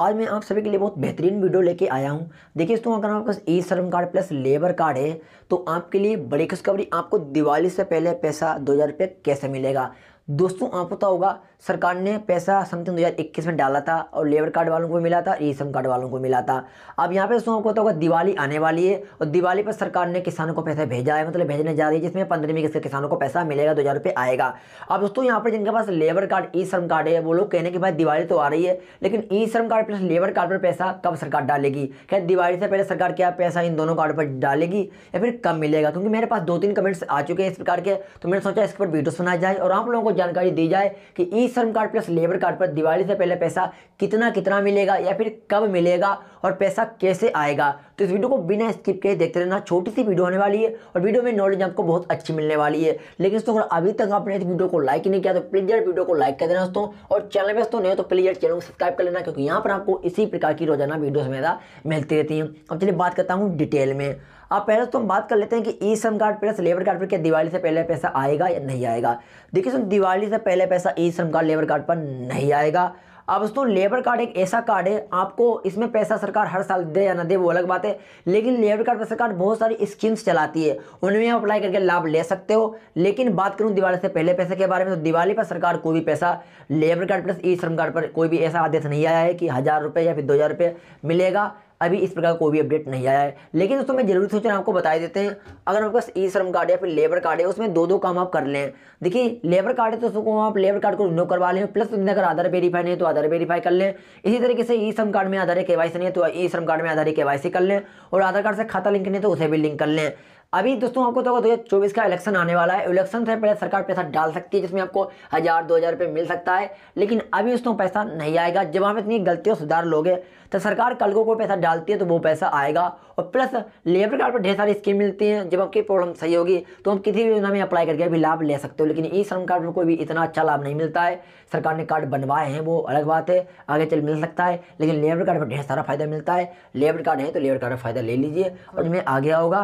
आज मैं आप सभी के लिए बहुत बेहतरीन वीडियो लेके आया हूँ देखिए दोस्तों अगर आपके पास ई श्रम कार्ड प्लस लेबर कार्ड है तो आपके लिए बड़ी खुशखबरी आपको दिवाली से पहले पैसा दो हज़ार रुपये कैसे मिलेगा दोस्तों आपको पता होगा सरकार ने पैसा समथिंग 2021 में डाला था और लेबर कार्ड वालों को मिला था ई श्रम कार्ड वालों को मिला था अब यहाँ पे दोस्तों आपको पता होगा दिवाली आने वाली है और दिवाली पर सरकार ने किसानों को पैसा भेजा है मतलब भेजने जा रही है जिसमें पंद्रहवीं किस्त किसानों को पैसा मिलेगा दो हज़ार आएगा अब दोस्तों यहाँ पर जिनके पास लेबर कार्ड ई श्रम कार्ड है वो लोग कहने की भाई दिवाली तो आ रही है लेकिन ई श्रम कार्ड प्लस लेबर कार्ड पर पैसा कब सरकार डालेगी क्या दिवाली से पहले सरकार क्या पैसा इन दोनों कार्ड पर डालेगी या फिर कब मिलेगा क्योंकि मेरे पास दो तीन कमेंट्स आ चुके हैं इस प्रकार के तो मैंने सोचा इसके पर वीडियोस बनाए जाए और आप लोगों को जानकारी दी जाए कि ई श्रम कार्ड प्लस लेबर कार्ड पर दिवाली से पहले पैसा कितना कितना मिलेगा या फिर कब मिलेगा और पैसा कैसे आएगा तो इस वीडियो को बिना स्किप के देखते रहना छोटी सी वीडियो होने वाली है और वीडियो में नॉलेज आपको बहुत अच्छी मिलने वाली है लेकिन दोस्तों अभी तक आपने इस वीडियो को लाइक नहीं किया तो प्लीज यार वीडियो को लाइक कर देना दोस्तों और चैनल में दोस्तों नहीं तो प्लीज यार चैनल को सब्सक्राइब कर लेना क्योंकि यहाँ पर आपको इसी प्रकार की रोजाना वीडियो मेरा मिलती रहती है अब चलिए बात करता हूँ डिटेल में अब पहले तो हम बात कर लेते हैं कि ई श्रम कार्ड प्लस लेबर कार्ड पर क्या दिवाली से पहले पैसा आएगा या नहीं आएगा देखिए सुन दिवाली से पहले पैसा ई श्रम कार्ड लेबर कार्ड पर नहीं आएगा अब दोस्तों लेबर कार्ड एक ऐसा कार्ड है आपको इसमें पैसा सरकार हर साल दे या ना दे वो अलग बात है लेकिन लेबर कार्ड पर सरकार बहुत सारी स्कीम्स चलाती है उनमें आप अप्लाई करके लाभ ले सकते हो लेकिन बात करूँ दिवाली से पहले पैसे के बारे में तो दिवाली पर सरकार कोई भी पैसा लेबर कार्ड प्लस ई श्रम कार्ड पर कोई भी ऐसा आदेश नहीं आया है कि हज़ार रुपये या फिर दो हज़ार रुपये मिलेगा अभी इस प्रकार कोई भी अपडेट नहीं आया है लेकिन दोस्तों मैं जरूरी सोच रहा हूँ आपको बता देते हैं अगर आपके पास ई श्रम कार्ड या फिर लेबर कार्ड है उसमें दो दो काम आप कर लें देखिए लेबर कार्ड है तो उसको आप लेबर कार्ड को रिन्यू करवा लें प्लस उसने अगर आधार वेरीफाई नहीं तो आधार वेरीफाई कर लें इसी तरीके से ई श्रम कार्ड में आधार के नहीं है तो ई श्रम कार्ड में आधार के कर लें और आधार कार्ड से खाता लिंक नहीं तो उसे भी लिंक कर लें अभी दोस्तों आपको तो दो चौबीस का इलेक्शन आने वाला है इलेक्शन से पहले सरकार पैसा डाल सकती है जिसमें आपको हज़ार दो हज़ार रुपये मिल सकता है लेकिन अभी दोस्तों पैसा नहीं आएगा जब आप इतनी गलतियों सुधार लोगे तो सरकार कल को कोई पैसा डालती है तो वो पैसा आएगा और प्लस लेबर कार्ड पर ढेर सारी स्कीम मिलती हैं जब आपकी प्रॉब्लम सही होगी तो हम किसी भी योजना में अप्लाई करके भी लाभ ले सकते हो लेकिन ई श्रम कार्ड में कोई भी इतना अच्छा लाभ नहीं मिलता है सरकार ने कार्ड बनवाए हैं वो अलग बात है आगे चल मिल सकता है लेकिन लेबर कार्ड पर ढेर सारा फायदा मिलता है लेबर कार्ड है तो लेबर कार्ड का फायदा ले लीजिए और मैं आगे आऊँगा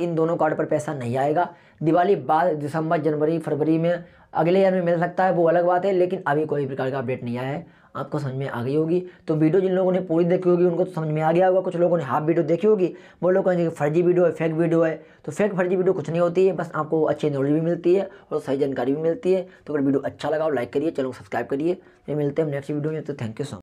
इन दोनों कार्ड पर पैसा नहीं आएगा दिवाली बाद दिसंबर जनवरी फरवरी में अगले ईयर में मिल सकता है वो अलग बात है लेकिन अभी कोई प्रकार का अपडेट नहीं आया है आपको समझ में आ गई होगी तो वीडियो जिन लोगों ने पूरी देखी होगी उनको तो समझ में आ गया होगा कुछ लोगों ने हाफ वीडियो देखी होगी वो लोग कहेंगे फर्जी वीडियो है फेक वीडियो है तो फेक फर्जी वीडियो कुछ नहीं होती है बस आपको अच्छी नॉलेज भी मिलती है और सही जानकारी भी मिलती है तो अगर वीडियो अच्छा लगा लाइक करिए चैनल को सब्सक्राइब करिए मिलते हैं नेक्स्ट वीडियो में तो थैंक यू सो